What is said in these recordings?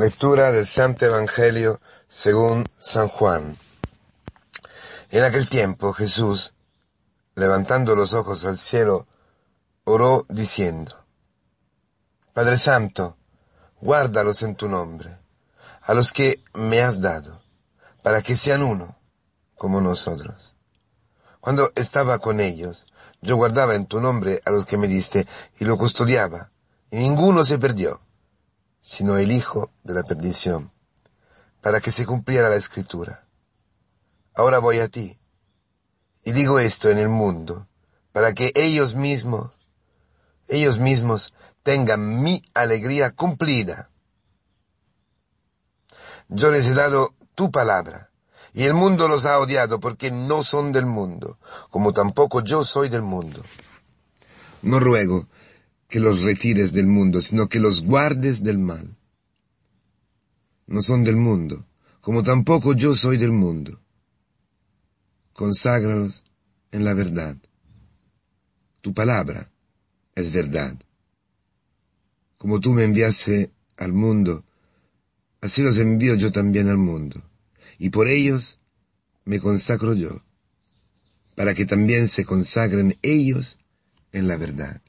Lectura del Santo Evangelio según San Juan. En aquel tiempo Jesús, levantando los ojos al cielo, oró diciendo, Padre Santo, guárdalos en tu nombre, a los que me has dado, para que sean uno, como nosotros. Cuando estaba con ellos, yo guardaba en tu nombre a los que me diste y lo custodiaba, y ninguno se perdió sino el hijo de la perdición, para que se cumpliera la escritura. Ahora voy a ti, y digo esto en el mundo, para que ellos mismos, ellos mismos tengan mi alegría cumplida. Yo les he dado tu palabra, y el mundo los ha odiado porque no son del mundo, como tampoco yo soy del mundo. No ruego que los retires del mundo, sino que los guardes del mal. No son del mundo, como tampoco yo soy del mundo. Conságralos en la verdad. Tu palabra es verdad. Como tú me enviaste al mundo, así los envío yo también al mundo. Y por ellos me consagro yo, para que también se consagren ellos en la verdad.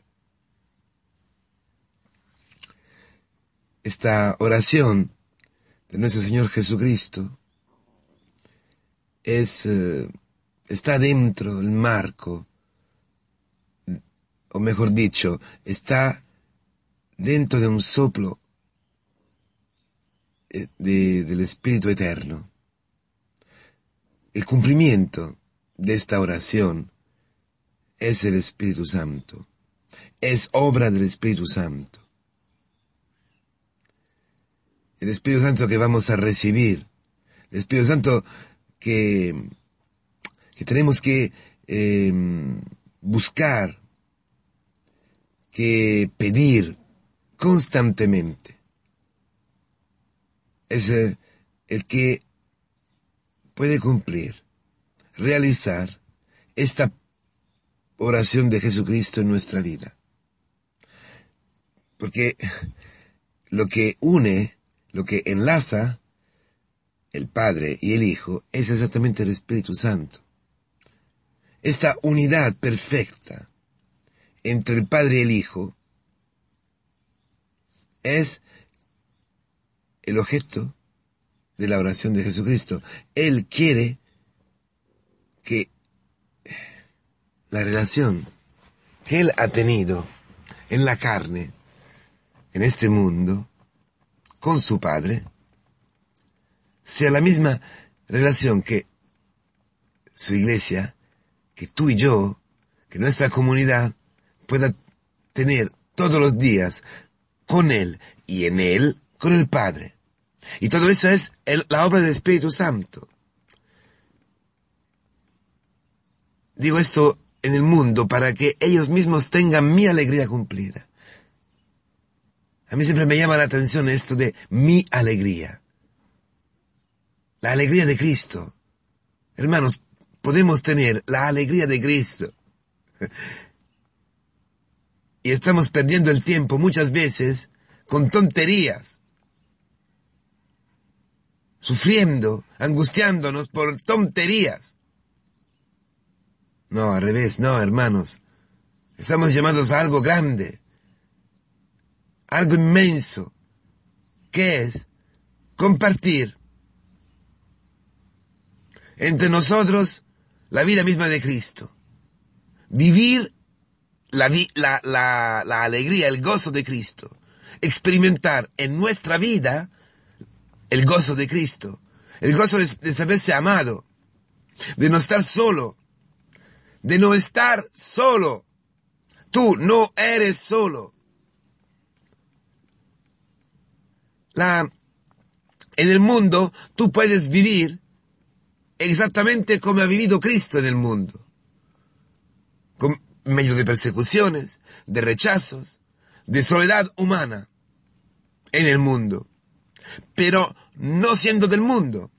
esta oración de nuestro Señor Jesucristo es, eh, está dentro del marco, o mejor dicho, está dentro de un soplo eh, del Espíritu Eterno. El cumplimiento de esta oración es el Espíritu Santo, es obra del Espíritu Santo el Espíritu Santo que vamos a recibir, el Espíritu Santo que, tenemos que em, buscar, que pedir constantemente. Es el que puede cumplir, realizar esta oración de Jesucristo en nuestra vida. Porque lo que une lo que enlaza el Padre y el Hijo es exactamente el Espíritu Santo. Esta unidad perfecta entre el Padre y el Hijo es el objeto de la oración de Jesucristo. Él quiere que la relación que Él ha tenido en la carne, en este mundo, con su padre sea la misma relación que su iglesia, que tú y yo, que nuestra comunidad pueda tener todos los días con Él y en Él con el Padre. Y todo eso es la obra del Espíritu Santo. Digo esto en el mundo para que ellos mismos tengan mi alegría cumplida. A mí siempre me llama la atención esto de mi alegría. La alegría de Cristo. Hermanos, podemos tener la alegría de Cristo. y estamos perdiendo el tiempo muchas veces con tonterías. Sufriendo, angustiándonos por tonterías. No, al revés, no, hermanos. Estamos llamados a algo grande algo inmenso, que es compartir entre nosotros la vida misma de Cristo, vivir la, la, la, la alegría, el gozo de Cristo, experimentar en nuestra vida el gozo de Cristo, el gozo de, de saberse amado, de no estar solo, de no estar solo. Tú no eres solo. la, en el mundo tú puedes vivir exactamente como ha vivido Cristo en el mundo. Con medio de persecuciones, de rechazos, de soledad humana en el mundo. Pero no siendo del mundo,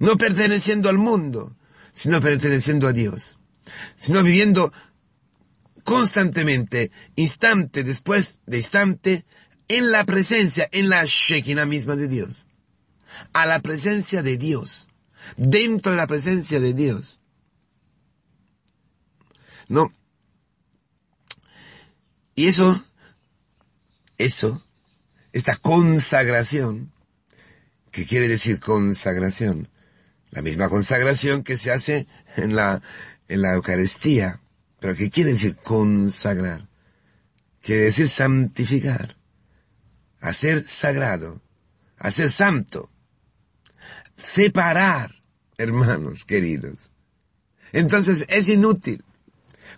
no perteneciendo al mundo, sino perteneciendo a Dios, sino viviendo constantemente, instante después de instante, en la presencia, en la Shekinah misma de Dios, a la presencia de Dios, dentro de la presencia de Dios. No. Y eso, eso, esta consagración, ¿qué quiere decir consagración? La misma consagración que se hace en la, en la Eucaristía. Pero ¿qué quiere decir consagrar? Quiere decir santificar a ser sagrado, a ser santo. Separar, hermanos queridos. Entonces es inútil.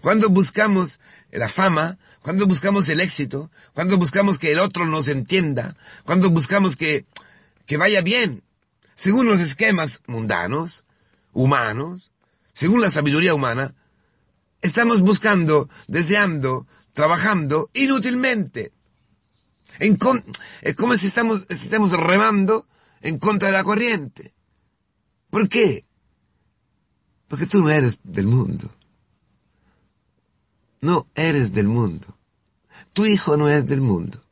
Cuando buscamos la fama, cuando buscamos el éxito, cuando buscamos que el otro nos entienda, cuando buscamos que, que vaya bien, según los esquemas mundanos, humanos, según la sabiduría humana, estamos buscando, deseando, trabajando inútilmente. En es como si estamos, estamos remando en contra de la corriente. ¿Por qué? Porque tú no eres del mundo. No eres del mundo. Tu hijo no es del mundo.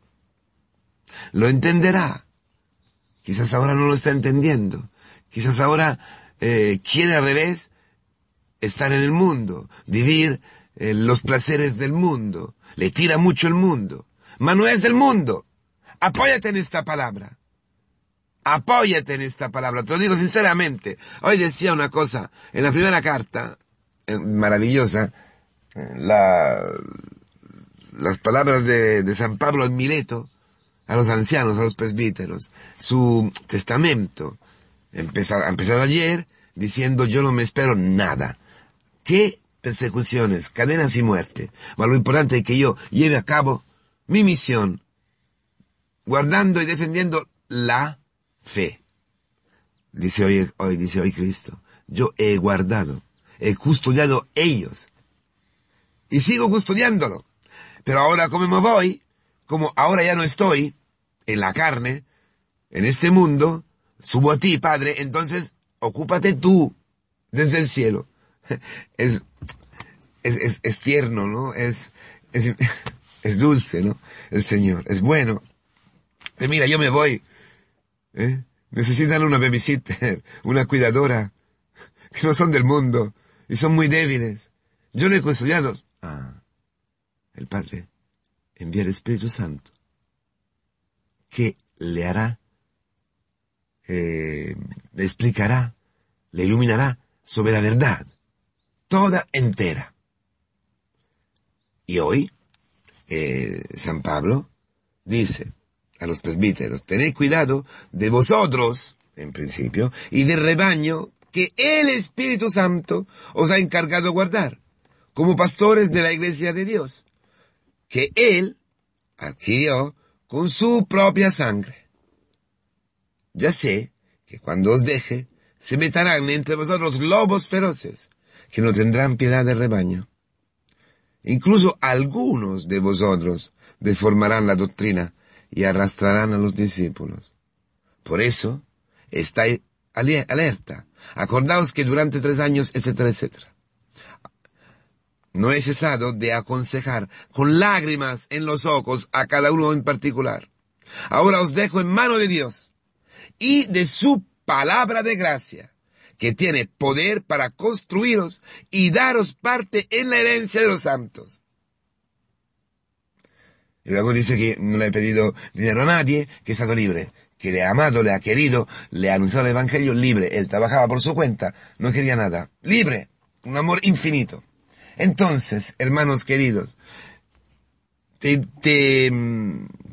Lo entenderá. Quizás ahora no lo está entendiendo. Quizás ahora eh, quiere al revés estar en el mundo, vivir eh, los placeres del mundo. Le tira mucho el mundo. Manuel es el mundo. Apóyate en esta palabra. Apóyate en esta palabra. Te lo digo sinceramente. Hoy decía una cosa en la primera carta, eh, maravillosa, eh, la, las palabras de, San Pablo en Mileto, a los ancianos, a los presbíteros, su testamento, empezado, empezado ayer, diciendo yo no me espero nada. ¿Qué persecuciones, cadenas y muerte. lo importante es que yo lleve a cabo mi misión, guardando y defendiendo la fe. Dice hoy, hoy, dice hoy Cristo, yo he guardado, he custodiado ellos y sigo custodiándolo. Pero ahora como me voy, como ahora ya no estoy en la carne, en este mundo, subo a ti, Padre, entonces ocúpate tú desde el cielo. Es, es, es, tierno, ¿no? es, Es dulce, ¿no? El Señor. Es bueno. mira, yo me voy. ¿eh? Necesitan una babysitter, una cuidadora, que no son del mundo y son muy débiles. Yo le he custodiado. Ah, el Padre envía el Espíritu Santo, que le hará, eh, le explicará, le iluminará sobre la verdad, toda entera. Y hoy eh, San Pablo, dice a los presbíteros, tened cuidado de vosotros, en principio, y del rebaño que el Espíritu Santo os ha encargado guardar, como pastores de la iglesia de Dios, que Él adquirió con su propia sangre. Ya sé que cuando os deje, se meterán entre vosotros lobos feroces, que no tendrán piedad del rebaño. Incluso algunos de vosotros deformarán la doctrina y arrastrarán a los discípulos. Por eso, estáis alerta. Acordaos que durante tres años, etcétera, etcétera. No he cesado de aconsejar con lágrimas en los ojos a cada uno en particular. Ahora os dejo en mano de Dios y de su palabra de gracia que tiene poder para construiros y daros parte en la herencia de los santos. Y luego dice que no le he pedido dinero a nadie, que he estado libre, que le ha amado, le ha querido, le ha anunciado el Evangelio libre. Él trabajaba por su cuenta, no quería nada. Libre, un amor infinito. Entonces, hermanos queridos, te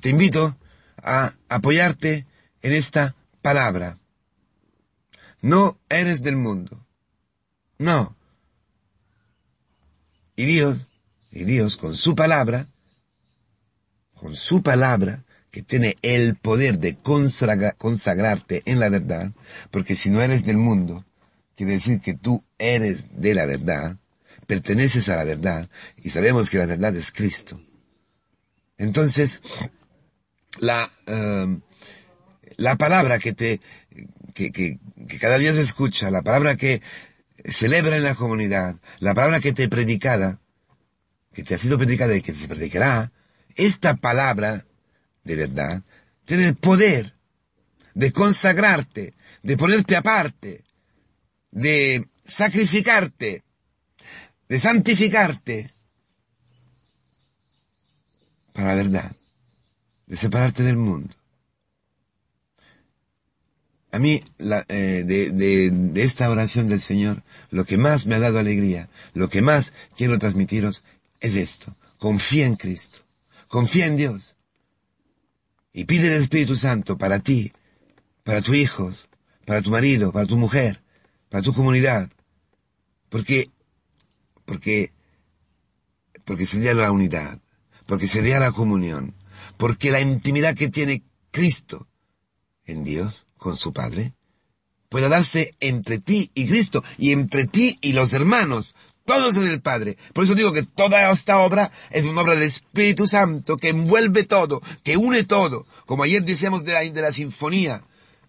invito a apoyarte en esta palabra. No eres del mundo. No. Y Dios, y Dios con su palabra, con su palabra, que tiene el poder de consagrarte en la verdad, porque si no eres del mundo, quiere decir que tú eres de la verdad, perteneces a la verdad, y sabemos que la verdad es Cristo. Entonces, la, eh, la palabra que te que, que, cada día se escucha, la palabra que celebra en la comunidad, la palabra que te predicada, que te ha sido predicada y que se predicará, esta palabra de verdad tiene el poder de consagrarte, de ponerte aparte, de sacrificarte, de santificarte para la verdad, de separarte del mundo. A mí, eh, de, esta oración del Señor, lo que más me ha dado alegría, lo que más quiero transmitiros es esto. Confía en Cristo. Confía en Dios. Y pide el Espíritu Santo para ti, para tus hijos, para tu marido, para tu mujer, para tu comunidad. Porque, porque, porque se dé la unidad, porque se dé la comunión, porque la intimidad que tiene Cristo en Dios con su Padre pueda darse entre ti y Cristo y entre ti y los hermanos, todos en el Padre. Por eso digo que toda esta obra es una obra del Espíritu Santo que envuelve todo, que une todo, como ayer decíamos de la, de la sinfonía,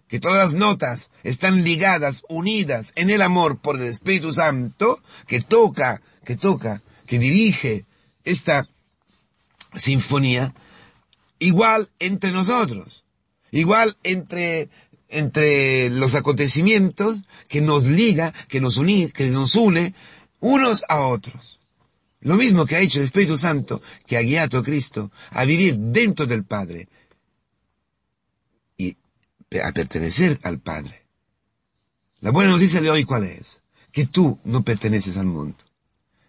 que todas las notas están ligadas, unidas en el amor por el Espíritu Santo, que toca, que toca, que dirige esta sinfonía, igual entre nosotros, igual entre entre los acontecimientos que nos liga, que nos une, que nos une unos a otros. Lo mismo que ha hecho el Espíritu Santo, que ha guiado a Cristo a vivir dentro del Padre y a pertenecer al Padre. La buena noticia de hoy cuál es? Que tú no perteneces al mundo.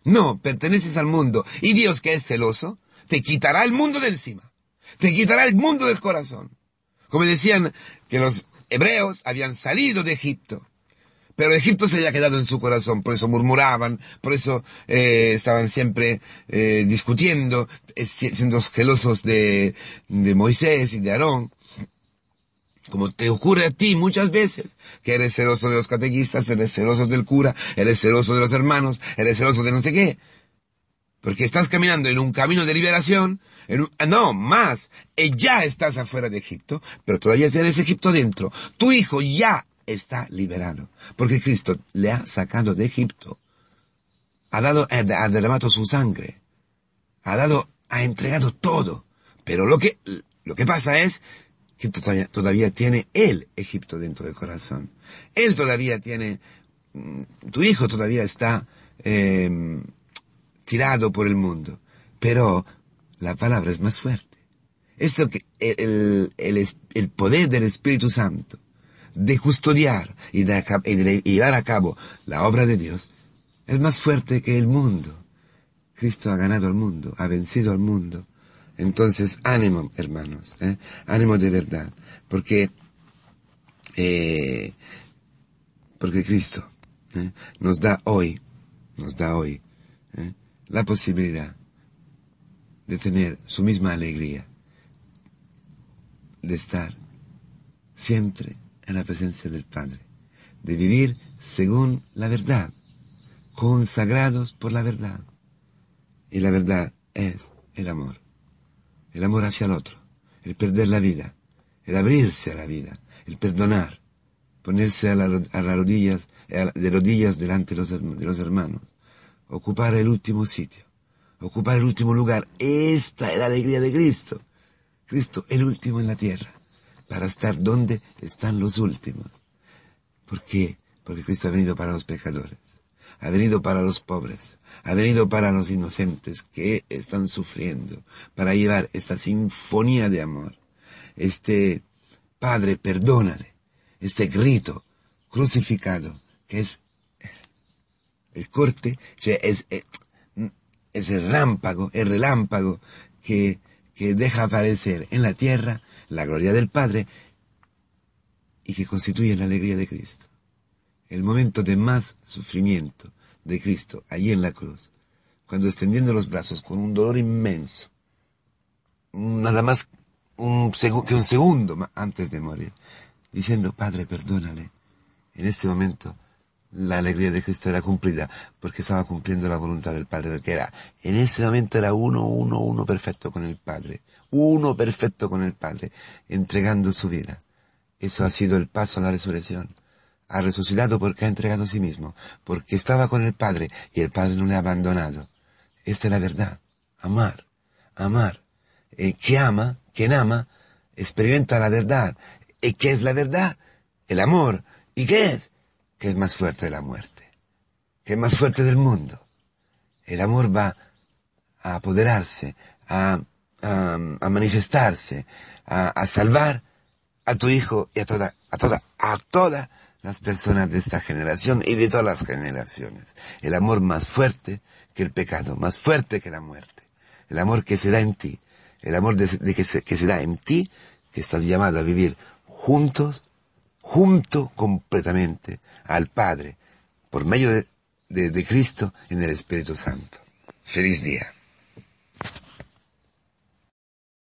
No, perteneces al mundo. Y Dios que es celoso, te quitará el mundo de encima. Te quitará el mundo del corazón. Como decían que los hebreos habían salido de Egipto. Pero Egipto se había quedado en su corazón, por eso murmuraban, por eso eh, estaban siempre eh, discutiendo, eh, siendo celosos de, de Moisés y de Aarón. Como te ocurre a ti muchas veces, que eres celoso de los catequistas, eres celoso del cura, eres celoso de los hermanos, eres celoso de no sé qué. Porque estás caminando en un camino de liberación, no, más, eh, ya estás afuera de Egipto, pero todavía eres Egipto dentro. Tu hijo ya está liberado, porque Cristo le ha sacado de Egipto, ha dado, eh, ha derramado su sangre, ha dado, ha entregado todo. Pero lo que, lo que pasa es que todavía, tiene él Egipto dentro del corazón. Él todavía tiene, mm, tu hijo todavía está em, tirado por el mundo. Pero la palabra es más fuerte. Eso que el, el, poder del Espíritu Santo de custodiar y de, llevar a cabo la obra de Dios es más fuerte que el mundo. Cristo ha ganado al mundo, ha vencido al mundo. Entonces, ánimo, hermanos, ¿eh? ánimo de verdad, porque, eh, porque Cristo ¿eh? nos da hoy, nos da hoy la posibilidad de tener su misma alegría, de estar siempre en la presencia del Padre, de vivir según la verdad, consagrados por la verdad. Y la verdad es el amor, el amor hacia el otro, el perder la vida, el abrirse a la vida, el perdonar, ponerse a, las rodillas, de rodillas delante de los hermanos, ocupar el último sitio ocupar el último lugar. Esta es la alegría de Cristo. Cristo, el último en la tierra, para estar donde están los últimos. ¿Por qué? Porque Cristo ha venido para los pecadores, ha venido para los pobres, ha venido para los inocentes que están sufriendo, para llevar esta sinfonía de amor, este Padre, perdónale, este grito crucificado, que es el corte, es eh, ese el relámpago que, que deja aparecer en la tierra la gloria del Padre y que constituye la alegría de Cristo. El momento de más sufrimiento de Cristo allí en la cruz, cuando extendiendo los brazos con un dolor inmenso, nada más que un segundo antes de morir, diciendo, Padre, perdónale, en este momento la alegría de Cristo era cumplida, porque estaba cumpliendo la voluntad del Padre, porque era, en ese momento era uno, uno, uno perfecto con el Padre, uno perfecto con el Padre, entregando su vida. Eso ha sido el paso a la resurrección. Ha resucitado porque ha entregado a sí mismo, porque estaba con el Padre y el Padre no le ha abandonado. Esta es la verdad. Amar, amar. El eh, que ama, quien ama, experimenta la verdad. ¿Y eh, qué es la verdad? El amor. ¿Y qué es? que es más fuerte de la muerte, que es más fuerte del mundo. El amor va a apoderarse, a, manifestarse, a, salvar a tu hijo y a toda, a toda, a todas las personas de esta generación y de todas las generaciones. El amor más fuerte que el pecado, más fuerte que la muerte. El amor que se da en ti, el amor que, que se da en ti, que estás llamado a vivir juntos junto completamente al Padre por medio de, Cristo en el Espíritu Santo. Feliz día.